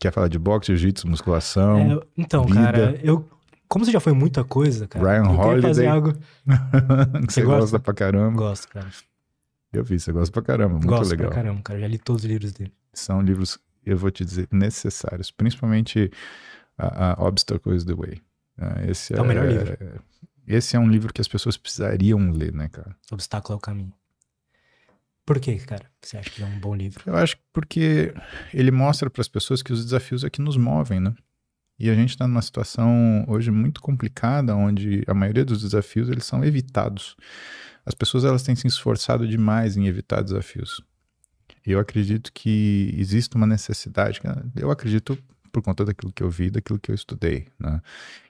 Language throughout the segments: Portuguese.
Quer falar de boxe, jiu-jitsu, musculação? É, então, vida. cara, eu. Como você já foi muita coisa, cara. Ryan Holiday. Fazer algo... que você, você gosta? gosta pra caramba. Gosto, cara. Eu vi, você gosta pra caramba. Muito gosto legal. Gosto pra caramba, cara. Já li todos os livros dele. São livros, eu vou te dizer, necessários. Principalmente a, a Obstacle is the Way. Ah, esse é, é o melhor é, livro. Esse é um livro que as pessoas precisariam ler, né, cara? Obstáculo é o caminho. Por que, cara, você acha que é um bom livro? Eu acho porque ele mostra para as pessoas que os desafios é que nos movem, né? E a gente está numa situação hoje muito complicada, onde a maioria dos desafios eles são evitados. As pessoas elas têm se esforçado demais em evitar desafios. Eu acredito que existe uma necessidade, eu acredito por conta daquilo que eu vi, daquilo que eu estudei. Né?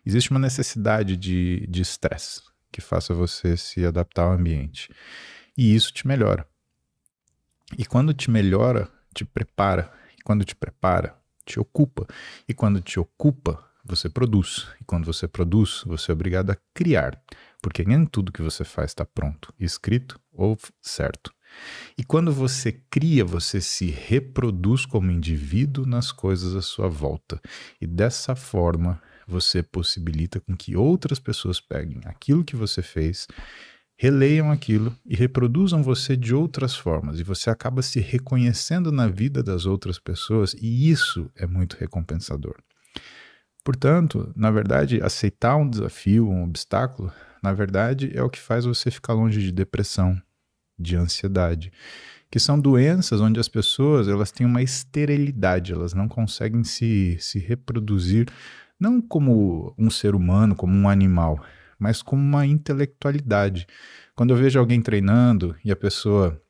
Existe uma necessidade de estresse que faça você se adaptar ao ambiente. E isso te melhora. E quando te melhora, te prepara. E quando te prepara, te ocupa. E quando te ocupa, você produz. E quando você produz, você é obrigado a criar. Porque nem tudo que você faz está pronto, escrito ou certo. E quando você cria, você se reproduz como indivíduo nas coisas à sua volta. E dessa forma, você possibilita com que outras pessoas peguem aquilo que você fez releiam aquilo e reproduzam você de outras formas, e você acaba se reconhecendo na vida das outras pessoas, e isso é muito recompensador. Portanto, na verdade, aceitar um desafio, um obstáculo, na verdade é o que faz você ficar longe de depressão, de ansiedade, que são doenças onde as pessoas elas têm uma esterilidade, elas não conseguem se, se reproduzir, não como um ser humano, como um animal, mas como uma intelectualidade. Quando eu vejo alguém treinando e a pessoa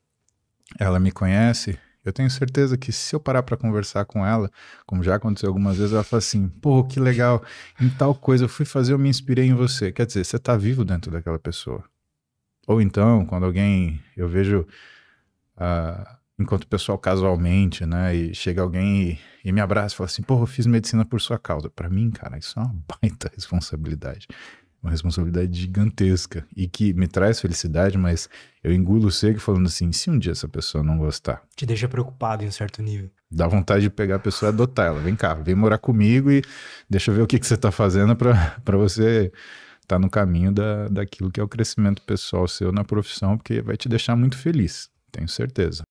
ela me conhece, eu tenho certeza que se eu parar para conversar com ela, como já aconteceu algumas vezes, ela fala assim: pô, que legal, em tal coisa eu fui fazer, eu me inspirei em você. Quer dizer, você está vivo dentro daquela pessoa. Ou então, quando alguém, eu vejo, uh, enquanto o pessoal casualmente, né, e chega alguém e, e me abraça e fala assim: pô, eu fiz medicina por sua causa. Para mim, cara, isso é uma baita responsabilidade uma responsabilidade gigantesca e que me traz felicidade, mas eu engulo o cego falando assim, se um dia essa pessoa não gostar. Te deixa preocupado em um certo nível. Dá vontade de pegar a pessoa e adotar ela. Vem cá, vem morar comigo e deixa eu ver o que, que você está fazendo para você estar tá no caminho da, daquilo que é o crescimento pessoal seu na profissão, porque vai te deixar muito feliz, tenho certeza.